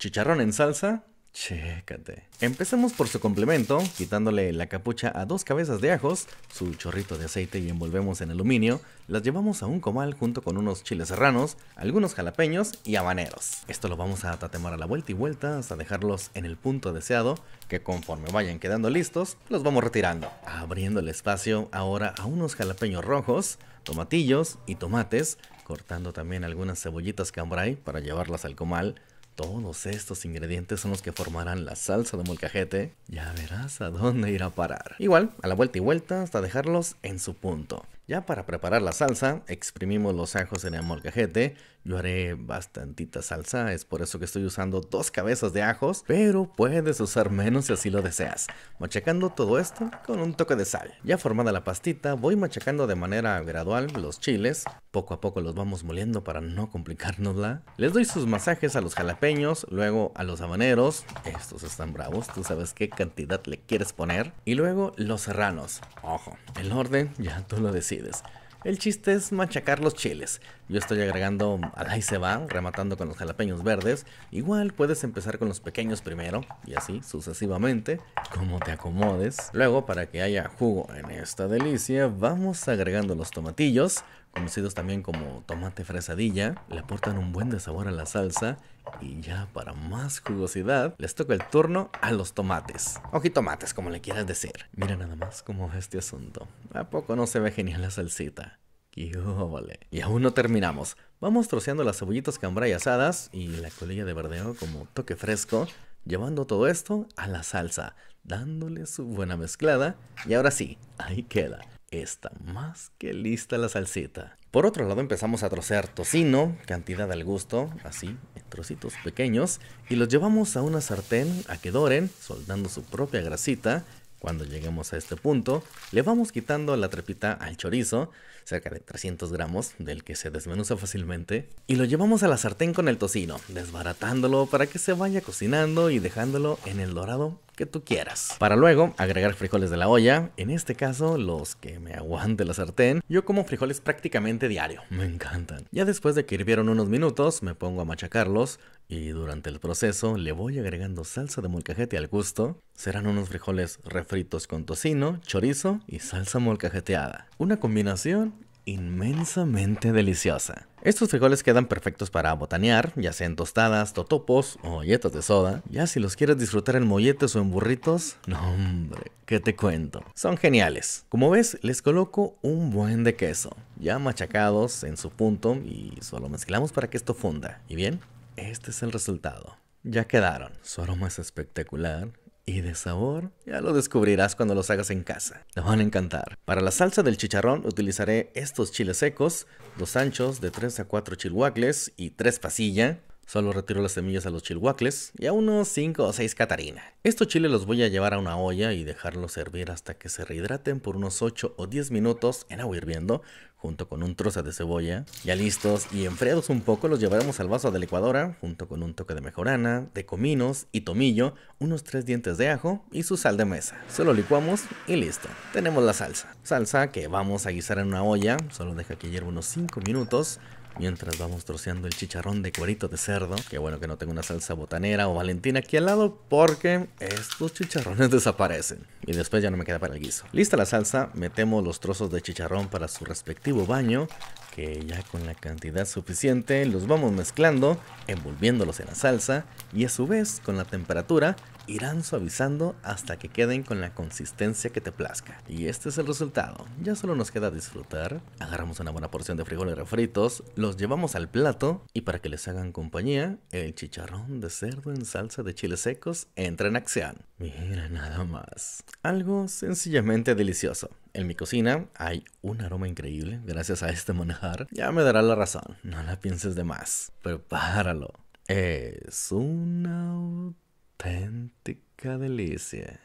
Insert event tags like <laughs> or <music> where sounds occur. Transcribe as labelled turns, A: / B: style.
A: Chicharrón en salsa, Chécate. Empecemos por su complemento, quitándole la capucha a dos cabezas de ajos, su chorrito de aceite y envolvemos en aluminio, las llevamos a un comal junto con unos chiles serranos, algunos jalapeños y habaneros. Esto lo vamos a tatemar a la vuelta y vuelta hasta dejarlos en el punto deseado, que conforme vayan quedando listos, los vamos retirando. Abriendo el espacio ahora a unos jalapeños rojos, tomatillos y tomates, cortando también algunas cebollitas cambrai para llevarlas al comal, todos estos ingredientes son los que formarán la salsa de molcajete. Ya verás a dónde irá a parar. Igual, a la vuelta y vuelta hasta dejarlos en su punto. Ya para preparar la salsa, exprimimos los ajos en el molcajete yo haré bastantita salsa, es por eso que estoy usando dos cabezas de ajos, pero puedes usar menos si así lo deseas. Machacando todo esto con un toque de sal. Ya formada la pastita, voy machacando de manera gradual los chiles. Poco a poco los vamos moliendo para no complicárnosla. Les doy sus masajes a los jalapeños, luego a los habaneros. Estos están bravos, tú sabes qué cantidad le quieres poner. Y luego los serranos. Ojo, el orden ya tú lo decides. El chiste es machacar los chiles. Yo estoy agregando ahí se va, rematando con los jalapeños verdes. Igual puedes empezar con los pequeños primero y así sucesivamente, como te acomodes. Luego, para que haya jugo en esta delicia, vamos agregando los tomatillos conocidos también como tomate fresadilla, le aportan un buen de sabor a la salsa y ya para más jugosidad les toca el turno a los tomates. ojitomates, tomates como le quieras decir. Mira nada más cómo va este asunto. ¿A poco no se ve genial la salsita? ¡Qué vale! Y aún no terminamos. Vamos troceando las cebollitas cambray asadas y la colilla de verdeo como toque fresco, llevando todo esto a la salsa, dándole su buena mezclada y ahora sí, ahí queda. Está más que lista la salsita. Por otro lado empezamos a trocear tocino, cantidad al gusto, así, en trocitos pequeños, y los llevamos a una sartén a que doren, soldando su propia grasita. Cuando lleguemos a este punto, le vamos quitando la trepita al chorizo, cerca de 300 gramos, del que se desmenuza fácilmente, y lo llevamos a la sartén con el tocino, desbaratándolo para que se vaya cocinando y dejándolo en el dorado que tú quieras. Para luego agregar frijoles de la olla, en este caso los que me aguante la sartén. Yo como frijoles prácticamente diario, me encantan. Ya después de que hirvieron unos minutos, me pongo a machacarlos y durante el proceso le voy agregando salsa de molcajete al gusto. Serán unos frijoles refritos con tocino, chorizo y salsa molcajeteada. Una combinación inmensamente deliciosa. Estos frijoles quedan perfectos para botanear, ya sean tostadas, totopos o holletas de soda. Ya si los quieres disfrutar en molletes o en burritos, no hombre, ¿qué te cuento? Son geniales. Como ves, les coloco un buen de queso, ya machacados en su punto y solo mezclamos para que esto funda. Y bien, este es el resultado. Ya quedaron. Su aroma es espectacular, y de sabor, ya lo descubrirás cuando los hagas en casa. Te van a encantar. Para la salsa del chicharrón utilizaré estos chiles secos, los anchos de 3 a 4 chilhuacles y 3 pasilla. Solo retiro las semillas a los chilhuacles y a unos 5 o 6 catarina. Estos chiles los voy a llevar a una olla y dejarlos hervir hasta que se rehidraten por unos 8 o 10 minutos en agua hirviendo junto con un trozo de cebolla. Ya listos y enfriados un poco los llevaremos al vaso de la licuadora junto con un toque de mejorana, de cominos y tomillo, unos tres dientes de ajo y su sal de mesa. Solo licuamos y listo. Tenemos la salsa. Salsa que vamos a guisar en una olla, solo deja que hierva unos 5 minutos. Mientras vamos troceando el chicharrón de cuerito de cerdo. que bueno que no tengo una salsa botanera o valentina aquí al lado porque estos chicharrones <laughs> desaparecen. Y después ya no me queda para el guiso. Lista la salsa, metemos los trozos de chicharrón para su respectivo baño que ya con la cantidad suficiente los vamos mezclando, envolviéndolos en la salsa y a su vez con la temperatura irán suavizando hasta que queden con la consistencia que te plazca. Y este es el resultado. Ya solo nos queda disfrutar. Agarramos una buena porción de frijoles refritos, los llevamos al plato y para que les hagan compañía, el chicharrón de cerdo en salsa de chiles secos entra en acción. Mira nada más. Algo sencillamente delicioso. En mi cocina hay un aroma increíble gracias a este manejar. Ya me dará la razón, no la pienses de más. Prepáralo. Es una auténtica delicia.